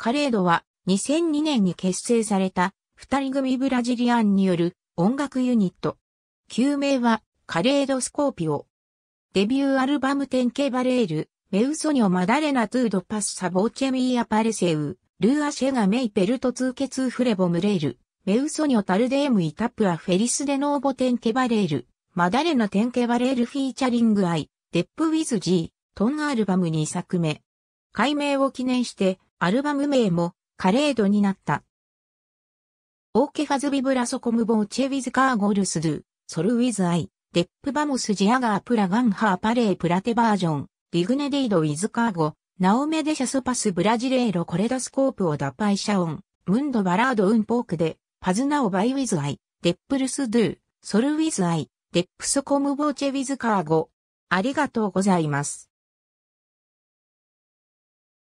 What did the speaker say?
カレードは2002年に結成された二人組ブラジリアンによる音楽ユニット。旧名はカレードスコーピオ。デビューアルバムテンケバレール、メウソニョマダレナトゥードパスサボーチェミーアパレセウ、ルーアシェガメイペルトツーケツーフレボムレール、メウソニョタルデームイタプアフェリスデノーボテンケバレール、マダレナテンケバレールフィーチャリングアイ、デップウィズジー、トンアルバム2作目。改名を記念して、アルバム名もカレードになった。オーケファズビブラソコムボーチェウィズカーゴルスドゥ、ソルウィズアイ、デップバモスジアガープラガンハーパレープラテバージョン、リグネディードウィズカーゴ、ナオメデシャスパスブラジレーロコレドスコープを脱廃シャオン、ムンドバラードウンポークで、パズナオバイウィズアイ、デップルスドゥ、ソルウィズアイ、デップソコムボーチェウィズカーゴ。ありがとうございます。